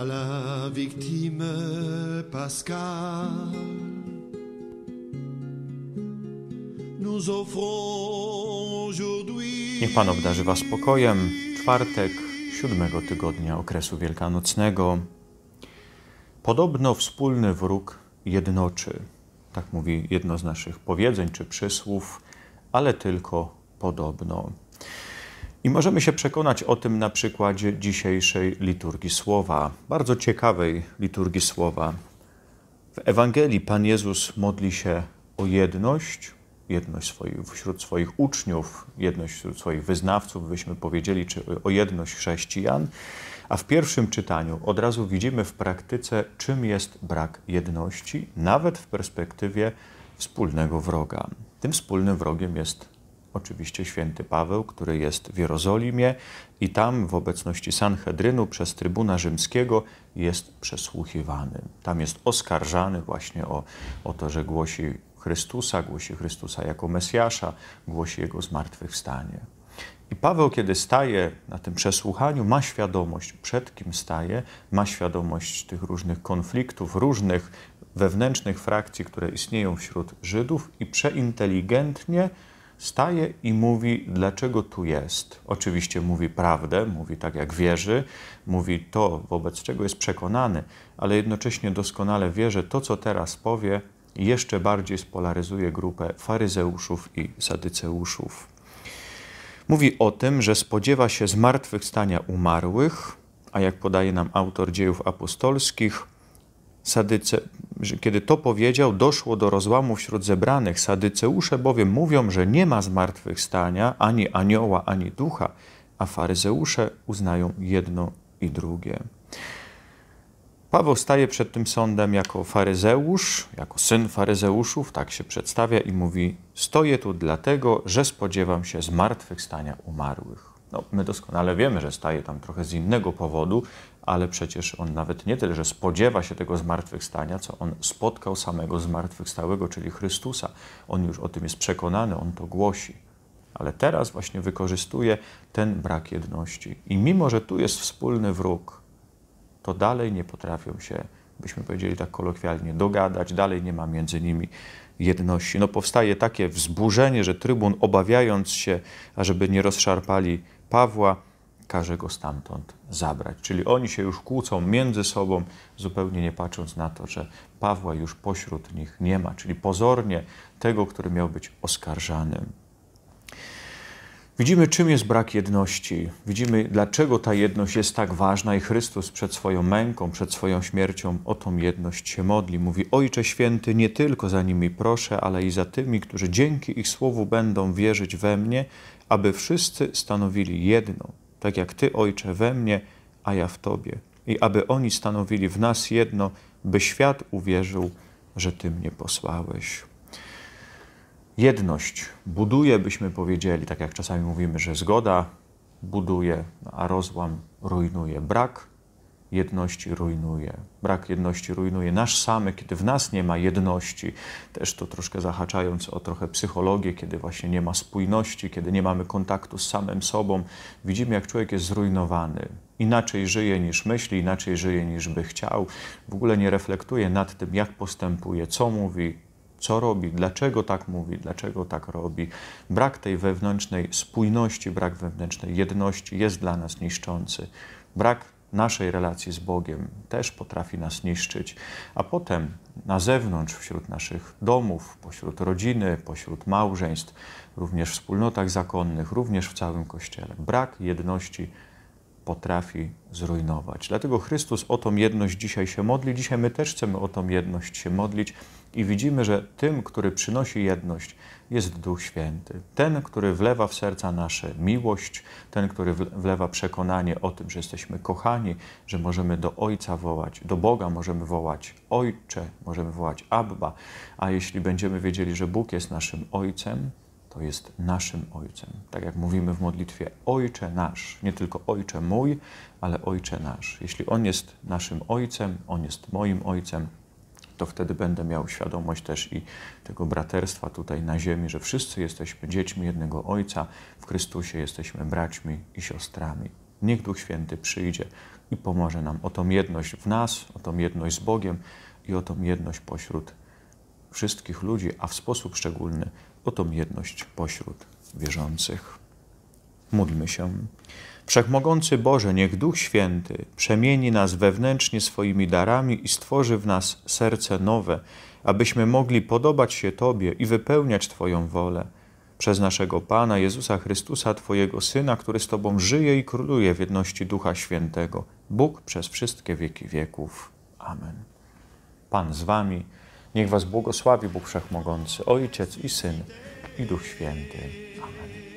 à la victime Pascal. Niech Pan obdarzy Was spokojem. Czwartek siódmego tygodnia okresu wielkanocnego. Podobno wspólny wróg jednoczy. Tak mówi jedno z naszych powiedzeń czy przysłów, ale tylko podobno. I możemy się przekonać o tym na przykładzie dzisiejszej liturgii słowa, bardzo ciekawej liturgii słowa. W Ewangelii Pan Jezus modli się o jedność, jedność swoich, wśród swoich uczniów, jedność wśród swoich wyznawców, byśmy powiedzieli, czy o jedność chrześcijan. A w pierwszym czytaniu od razu widzimy w praktyce, czym jest brak jedności, nawet w perspektywie wspólnego wroga. Tym wspólnym wrogiem jest oczywiście święty Paweł, który jest w Jerozolimie i tam w obecności Sanhedrynu przez Trybuna Rzymskiego jest przesłuchiwany. Tam jest oskarżany właśnie o, o to, że głosi Chrystusa, głosi Chrystusa jako Mesjasza, głosi Jego zmartwychwstanie. I Paweł, kiedy staje na tym przesłuchaniu, ma świadomość, przed kim staje, ma świadomość tych różnych konfliktów, różnych wewnętrznych frakcji, które istnieją wśród Żydów i przeinteligentnie, staje i mówi, dlaczego tu jest. Oczywiście mówi prawdę, mówi tak jak wierzy, mówi to, wobec czego jest przekonany, ale jednocześnie doskonale wie, że to, co teraz powie, jeszcze bardziej spolaryzuje grupę faryzeuszów i sadyceuszów. Mówi o tym, że spodziewa się zmartwychwstania umarłych, a jak podaje nam autor dziejów apostolskich, Sadyce, kiedy to powiedział, doszło do rozłamu wśród zebranych. Sadyceusze bowiem mówią, że nie ma zmartwychwstania ani anioła, ani ducha, a faryzeusze uznają jedno i drugie. Paweł staje przed tym sądem jako faryzeusz, jako syn faryzeuszów, tak się przedstawia i mówi: Stoję tu dlatego, że spodziewam się zmartwychwstania umarłych. No, my doskonale wiemy, że staje tam trochę z innego powodu, ale przecież on nawet nie tyle, że spodziewa się tego zmartwychwstania, co on spotkał samego zmartwychwstałego, czyli Chrystusa. On już o tym jest przekonany, on to głosi. Ale teraz właśnie wykorzystuje ten brak jedności. I mimo, że tu jest wspólny wróg, to dalej nie potrafią się, byśmy powiedzieli tak kolokwialnie, dogadać, dalej nie ma między nimi jedności. No powstaje takie wzburzenie, że trybun, obawiając się, ażeby nie rozszarpali Pawła, każe go stamtąd zabrać. Czyli oni się już kłócą między sobą, zupełnie nie patrząc na to, że Pawła już pośród nich nie ma, czyli pozornie tego, który miał być oskarżanym. Widzimy, czym jest brak jedności. Widzimy, dlaczego ta jedność jest tak ważna i Chrystus przed swoją męką, przed swoją śmiercią o tą jedność się modli. Mówi: Ojcze święty, nie tylko za nimi proszę, ale i za tymi, którzy dzięki ich słowu będą wierzyć we mnie, aby wszyscy stanowili jedno, tak jak ty, Ojcze, we mnie, a ja w tobie. I aby oni stanowili w nas jedno, by świat uwierzył, że ty mnie posłałeś jedność buduje, byśmy powiedzieli, tak jak czasami mówimy, że zgoda buduje, no, a rozłam rujnuje. Brak jedności rujnuje. Brak jedności rujnuje nasz samy, kiedy w nas nie ma jedności. Też to troszkę zahaczając o trochę psychologię, kiedy właśnie nie ma spójności, kiedy nie mamy kontaktu z samym sobą, widzimy, jak człowiek jest zrujnowany. Inaczej żyje niż myśli, inaczej żyje niż by chciał. W ogóle nie reflektuje nad tym, jak postępuje, co mówi, co robi, dlaczego tak mówi, dlaczego tak robi. Brak tej wewnętrznej spójności, brak wewnętrznej jedności jest dla nas niszczący. Brak naszej relacji z Bogiem też potrafi nas niszczyć, a potem na zewnątrz, wśród naszych domów, pośród rodziny, pośród małżeństw, również w wspólnotach zakonnych, również w całym Kościele. Brak jedności potrafi zrujnować. Dlatego Chrystus o tą jedność dzisiaj się modli. Dzisiaj my też chcemy o tą jedność się modlić, i widzimy, że tym, który przynosi jedność, jest Duch Święty. Ten, który wlewa w serca nasze miłość, ten, który wlewa przekonanie o tym, że jesteśmy kochani, że możemy do Ojca wołać, do Boga możemy wołać Ojcze, możemy wołać Abba. A jeśli będziemy wiedzieli, że Bóg jest naszym Ojcem, to jest naszym Ojcem. Tak jak mówimy w modlitwie, Ojcze nasz, nie tylko Ojcze mój, ale Ojcze nasz. Jeśli On jest naszym Ojcem, On jest moim Ojcem, to wtedy będę miał świadomość też i tego braterstwa tutaj na ziemi, że wszyscy jesteśmy dziećmi jednego Ojca, w Chrystusie jesteśmy braćmi i siostrami. Niech Duch Święty przyjdzie i pomoże nam o tą jedność w nas, o tą jedność z Bogiem i o tą jedność pośród wszystkich ludzi, a w sposób szczególny o tą jedność pośród wierzących. Módlmy się. Wszechmogący Boże, niech Duch Święty przemieni nas wewnętrznie swoimi darami i stworzy w nas serce nowe, abyśmy mogli podobać się Tobie i wypełniać Twoją wolę. Przez naszego Pana Jezusa Chrystusa, Twojego Syna, który z Tobą żyje i króluje w jedności Ducha Świętego. Bóg przez wszystkie wieki wieków. Amen. Pan z Wami. Niech Was błogosławi Bóg Wszechmogący, Ojciec i Syn i Duch Święty. Amen.